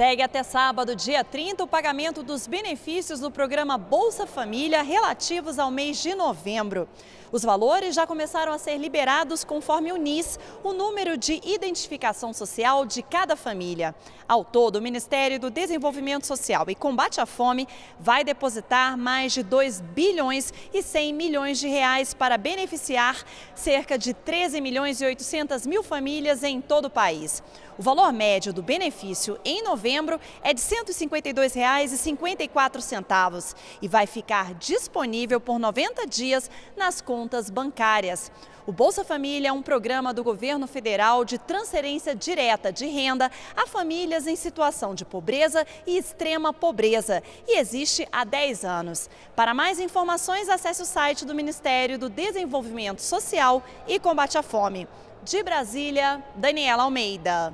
Segue até sábado, dia 30, o pagamento dos benefícios do programa Bolsa Família relativos ao mês de novembro. Os valores já começaram a ser liberados conforme o NIS, o número de identificação social de cada família. Ao todo, o Ministério do Desenvolvimento Social e Combate à Fome vai depositar mais de 2 bilhões e 100 milhões de reais para beneficiar cerca de 13 milhões e 800 mil famílias em todo o país. O valor médio do benefício em novembro novembro é de R$ 152,54 e vai ficar disponível por 90 dias nas contas bancárias. O Bolsa Família é um programa do governo federal de transferência direta de renda a famílias em situação de pobreza e extrema pobreza e existe há 10 anos. Para mais informações, acesse o site do Ministério do Desenvolvimento Social e Combate à Fome. De Brasília, Daniela Almeida.